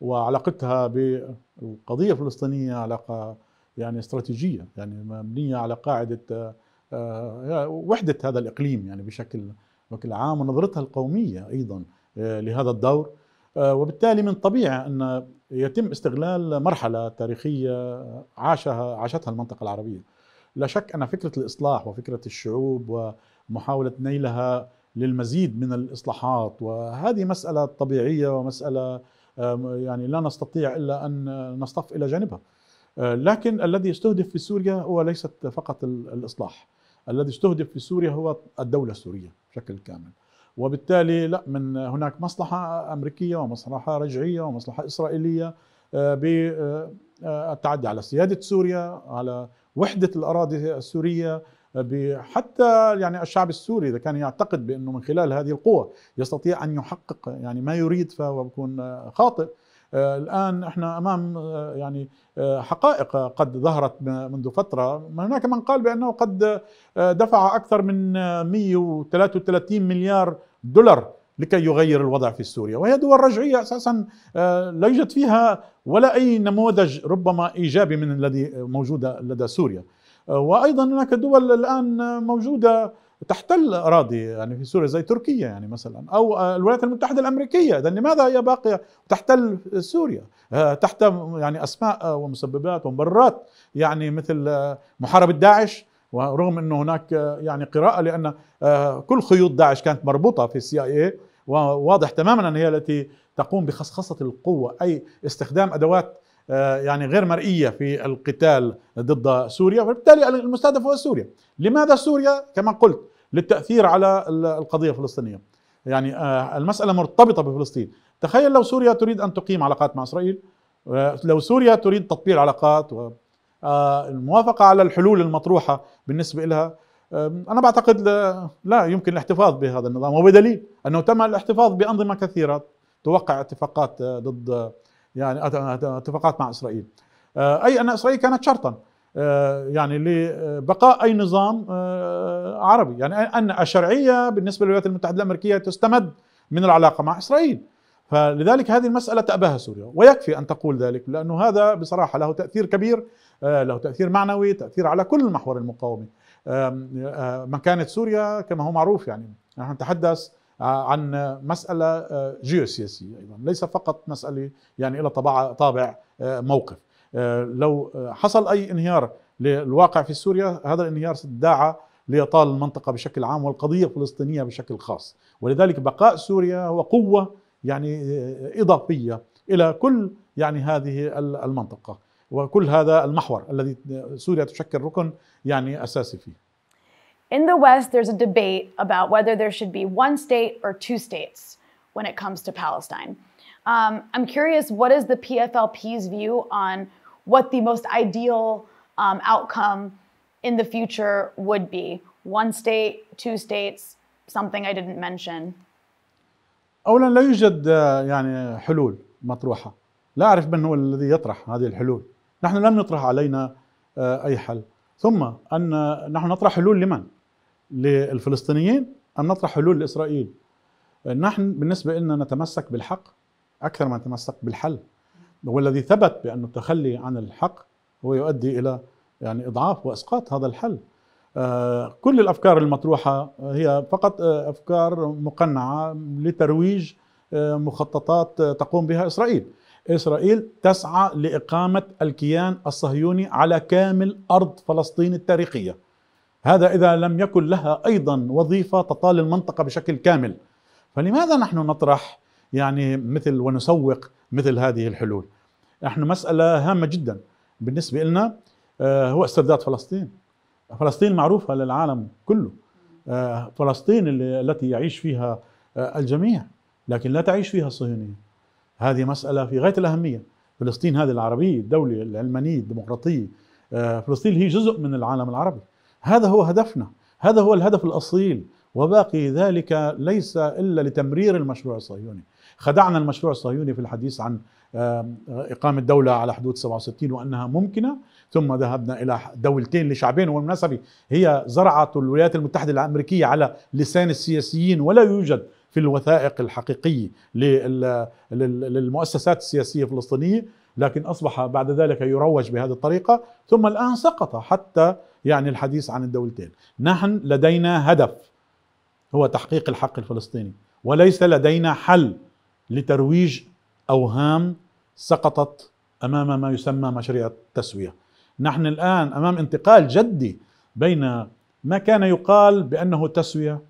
وعلاقتها بالقضيه الفلسطينيه علاقه يعني استراتيجيه يعني مبنيه على قاعده وحده هذا الاقليم يعني بشكل بشكل عام ونظرتها القوميه ايضا لهذا الدور وبالتالي من طبيعي ان يتم استغلال مرحلة تاريخية عاشها عاشتها المنطقة العربية لا شك أن فكرة الإصلاح وفكرة الشعوب ومحاولة نيلها للمزيد من الإصلاحات وهذه مسألة طبيعية ومسألة يعني لا نستطيع إلا أن نصطف إلى جانبها آه، لكن الذي يستهدف في سوريا هو ليست فقط الإصلاح الذي استهدف في سوريا هو الدولة السورية بشكل كامل وبالتالي لا من هناك مصلحة أمريكية ومصلحة رجعية ومصلحة إسرائيلية آه، بالتعدي آه، آه، على سيادة سوريا على وحدة الأراضي السورية حتى يعني الشعب السوري إذا كان يعتقد بأنه من خلال هذه القوة يستطيع أن يحقق يعني ما يريد فهو بكون خاطئ آه، الان احنا امام آه، يعني آه، حقائق قد ظهرت منذ فتره هناك من قال بانه قد دفع اكثر من 133 مليار دولار لكي يغير الوضع في سوريا وهي دول رجعية أساسا لا يوجد فيها ولا أي نموذج ربما إيجابي من الذي موجود لدى سوريا وأيضا هناك دول الآن موجودة تحتل اراضي يعني في سوريا زي تركيا يعني مثلا او الولايات المتحده الامريكيه اذا لماذا هي باقيه تحتل سوريا آه، تحت يعني اسماء ومسببات ومبررات يعني مثل آه، محاربه داعش ورغم انه هناك آه، يعني قراءه لان كل خيوط داعش كانت مربوطه في السي اي اي وواضح تماما ان هي التي تقوم بخصخصه القوه اي استخدام ادوات يعني غير مرئيه في القتال ضد سوريا وبالتالي المستهدف هو سوريا لماذا سوريا كما قلت للتاثير على القضيه الفلسطينيه يعني آه، المساله مرتبطه بفلسطين تخيل لو سوريا تريد ان تقيم علاقات مع اسرائيل آه، لو سوريا تريد تطبيع علاقات و آه، الموافقه على الحلول المطروحه بالنسبه لها انا بعتقد لا يمكن الاحتفاظ بهذا النظام وبدليل انه تم الاحتفاظ بانظمه كثيره توقع اتفاقات ضد يعني اتفاقات مع اسرائيل اي ان اسرائيل كانت شرطا آه، يعني لبقاء أي نظام آه، عربي يعني أن الشرعية بالنسبة للولايات المتحدة الأمريكية تستمد من العلاقة مع إسرائيل فلذلك هذه المسألة تأباها سوريا ويكفي أن تقول ذلك لأنه هذا بصراحة له تأثير كبير آه، له تأثير معنوي تأثير على كل محور المقاومة مكانة سوريا كما هو معروف يعني نحن نتحدث عن مسألة جيوسياسية أيضا ليس فقط مسألة يعني إلى طابع موقف آه، لو حصل أي انهيار للواقع في سوريا هذا الانهيار داعى ليطال المنطقة بشكل عام والقضية الفلسطينية بشكل خاص ولذلك بقاء سوريا هو قوة يعني آه، إضافية إلى كل يعني هذه المنطقة وكل هذا المحور الذي آه، سوريا تشكل ركن يعني أساسي فيه In the West, there's a debate about whether there should be one state or two states when it comes to Palestine. Um, I'm curious, what is the PFLP's view on what the most ideal um, outcome in the future would be one state, two states, something I didn't mention. اولا لا يوجد آه، يعني حلول مطروحه لا اعرف من هو الذي يطرح هذه الحلول نحن لم يطرح علينا آه، اي حل ثم ان آه، نحن نطرح حلول لمن للفلسطينيين ام نطرح حلول لاسرائيل نحن بالنسبه لنا نتمسك بالحق اكثر ما نتمسك بالحل والذي ثبت بأن التخلي عن الحق هو يؤدي إلى يعني إضعاف وإسقاط هذا الحل آه، كل الأفكار المطروحة هي فقط آه، أفكار مقنعة لترويج آه، مخططات تقوم بها إسرائيل إسرائيل تسعى لإقامة الكيان الصهيوني على كامل أرض فلسطين التاريخية هذا إذا لم يكن لها أيضا وظيفة تطال المنطقة بشكل كامل فلماذا نحن نطرح يعني مثل ونسوق مثل هذه الحلول احنا مساله هامه جدا بالنسبه لنا آه، هو استرداد فلسطين فلسطين معروفه للعالم كله آه، فلسطين التي يعيش فيها آه، الجميع لكن لا تعيش فيها الصهيونيه هذه مساله في غايه الاهميه فلسطين هذه العربيه الدوله العلمانيه الديمقراطيه فلسطين هي جزء من العالم العربي هذا هو هدفنا هذا هو الهدف الاصيل وباقي ذلك ليس الا لتمرير المشروع الصهيوني خدعنا المشروع الصهيوني في الحديث عن آه، إقامة دولة على حدود 67 وأنها ممكنة ثم ذهبنا إلى دولتين لشعبين والمناسبة هي زرعت الولايات المتحدة الأمريكية على لسان السياسيين ولا يوجد في الوثائق الحقيقية للمؤسسات السياسية الفلسطينية لكن أصبح بعد ذلك يروج بهذه الطريقة ثم الآن سقط حتى يعني الحديث عن الدولتين نحن لدينا هدف هو تحقيق الحق الفلسطيني وليس لدينا حل لترويج أوهام سقطت امام ما يسمى مشاريع التسويه. نحن الان امام انتقال جدي بين ما كان يقال بانه تسويه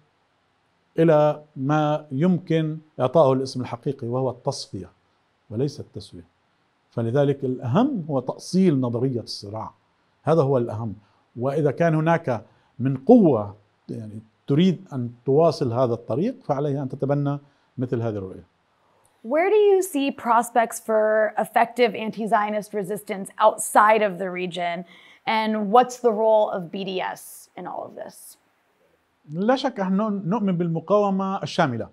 الى ما يمكن اعطائه الاسم الحقيقي وهو التصفيه وليس التسويه. فلذلك الاهم هو تاصيل نظريه الصراع. هذا هو الاهم واذا كان هناك من قوه يعني تريد ان تواصل هذا الطريق فعليها ان تتبنى مثل هذه الرؤيه. Where do you see prospects for effective anti Zionist resistance outside of the region? And what's the role of BDS in all of this? لا شك أن نؤمن بالمقاومة الشاملة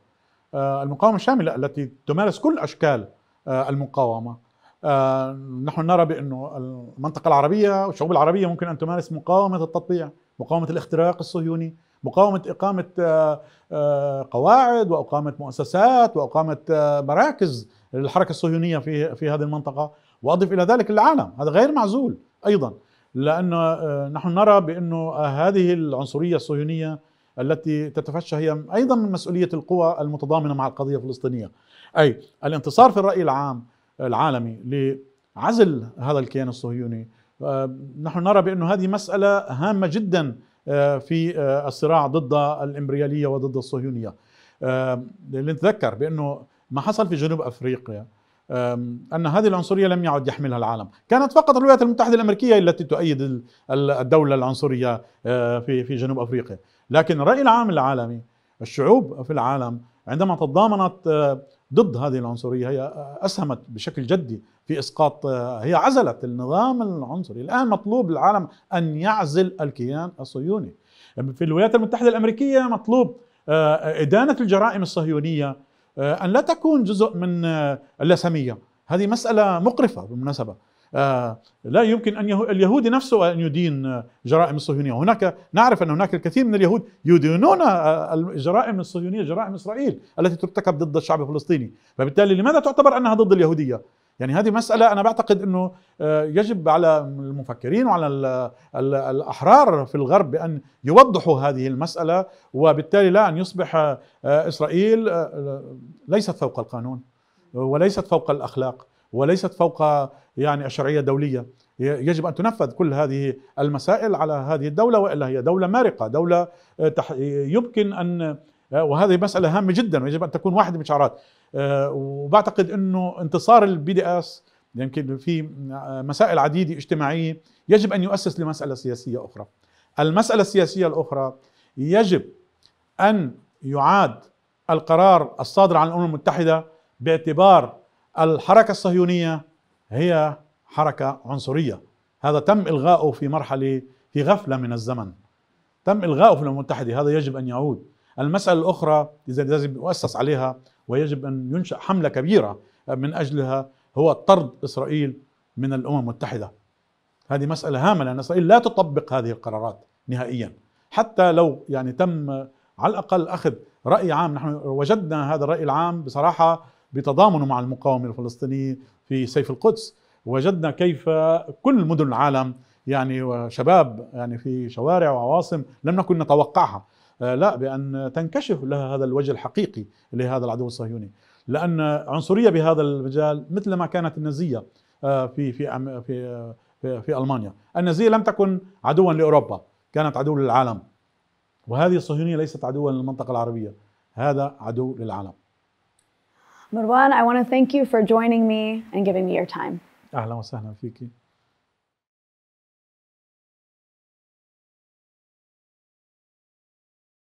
المقاومة الشاملة التي تمارس كل أشكال المقاومة نحن نرى بأنه المنطقة العربية والشعوب العربية ممكن أن تمارس مقاومة التطبيع مقاومة الاختراق الصهيوني مقاومة إقامة آه، آه، قواعد وإقامة مؤسسات وإقامة آه، مراكز للحركة الصهيونية في في هذه المنطقة وأضف إلى ذلك العالم هذا غير معزول أيضا لأن نحن نرى بأنه هذه العنصرية الصهيونية التي تتفشى هي أيضا من مسؤولية القوى المتضامنة مع القضية الفلسطينية أي الانتصار في الرأي العام العالمي لعزل هذا الكيان الصهيوني نحن نرى بأن هذه مسألة هامة جدا آه، في آه، الصراع ضد الامبرياليه وضد الصهيونيه آه، لنتذكر بانه ما حصل في جنوب افريقيا ان هذه العنصريه لم يعد يحملها العالم، كانت فقط الولايات المتحده الامريكيه التي تؤيد الدوله العنصريه في في جنوب افريقيا، لكن الراي العام العالمي الشعوب في العالم عندما تضامنت ضد هذه العنصريه هي اسهمت بشكل جدي في اسقاط هي عزلت النظام العنصري، الان مطلوب العالم ان يعزل الكيان الصهيوني. في الولايات المتحده الامريكيه مطلوب آه، ادانه الجرائم الصهيونيه آه، ان لا تكون جزء من آه، اللاسميه، هذه مساله مقرفه بالمناسبه. آه، لا يمكن أن اليهودي نفسه أن يدين آه، جرائم الصهيونية هناك نعرف أن هناك الكثير من اليهود يدينون آه، الجرائم الصهيونية جرائم إسرائيل التي ترتكب ضد الشعب الفلسطيني فبالتالي لماذا تعتبر أنها ضد اليهودية يعني هذه مسألة أنا بعتقد أنه يجب على المفكرين وعلى الأحرار في الغرب بأن يوضحوا هذه المسألة وبالتالي لا أن يصبح إسرائيل ليست فوق القانون وليست فوق الأخلاق وليست فوق يعني الشرعية الدولية يجب أن تنفذ كل هذه المسائل على هذه الدولة وإلا هي دولة مارقة دولة آه، يمكن أن آه، وهذه مسألة هامة جدا ويجب أن تكون واحدة من شعارات آه، وبعتقد أنه انتصار البي دي اس يمكن في مسائل عديدة اجتماعية يجب أن يؤسس لمسألة سياسية أخرى المسألة السياسية الأخرى يجب أن يعاد القرار الصادر عن الأمم المتحدة باعتبار الحركه الصهيونيه هي حركه عنصريه هذا تم الغاؤه في مرحله في غفله من الزمن تم الغاؤه في الامم المتحده هذا يجب ان يعود المساله الاخرى اذا لازم يؤسس عليها ويجب ان ينشا حمله كبيره من اجلها هو طرد اسرائيل من الامم المتحده هذه مساله هامه لان اسرائيل لا تطبق هذه القرارات نهائيا حتى لو يعني تم على الاقل اخذ راي عام نحن وجدنا هذا الراي العام بصراحه بتضامنه مع المقاومة الفلسطينية في سيف القدس وجدنا كيف كل مدن العالم يعني وشباب يعني في شوارع وعواصم لم نكن نتوقعها آه، لا بأن تنكشف لها هذا الوجه الحقيقي لهذا العدو الصهيوني لأن عنصرية بهذا المجال مثل ما كانت النازية آه، في في في في, في ألمانيا النازية لم تكن عدوا لأوروبا كانت عدو للعالم وهذه الصهيونية ليست عدوا للمنطقة العربية هذا عدو للعالم Marwan, I want to thank you for joining me and giving me your time. أهلا وسهلا فيكي.